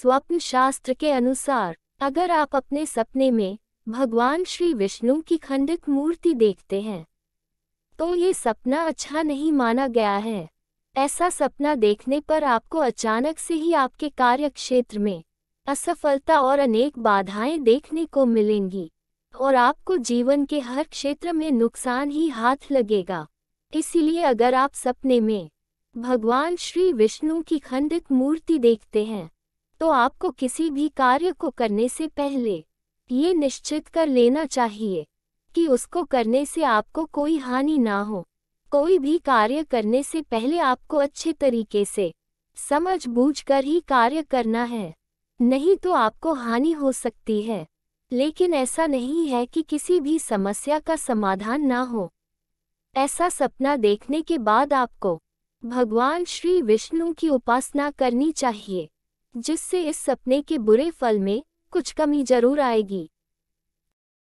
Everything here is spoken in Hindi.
स्वप्न शास्त्र के अनुसार अगर आप अपने सपने में भगवान श्री विष्णु की खंडित मूर्ति देखते हैं तो ये सपना अच्छा नहीं माना गया है ऐसा सपना देखने पर आपको अचानक से ही आपके कार्यक्षेत्र में असफलता और अनेक बाधाएं देखने को मिलेंगी और आपको जीवन के हर क्षेत्र में नुकसान ही हाथ लगेगा इसलिए अगर आप सपने में भगवान श्री विष्णु की खंडित मूर्ति देखते हैं तो आपको किसी भी कार्य को करने से पहले ये निश्चित कर लेना चाहिए कि उसको करने से आपको कोई हानि ना हो कोई भी कार्य करने से पहले आपको अच्छे तरीके से समझ बूझ कर ही कार्य करना है नहीं तो आपको हानि हो सकती है लेकिन ऐसा नहीं है कि किसी भी समस्या का समाधान ना हो ऐसा सपना देखने के बाद आपको भगवान श्री विष्णु की उपासना करनी चाहिए जिससे इस सपने के बुरे फल में कुछ कमी जरूर आएगी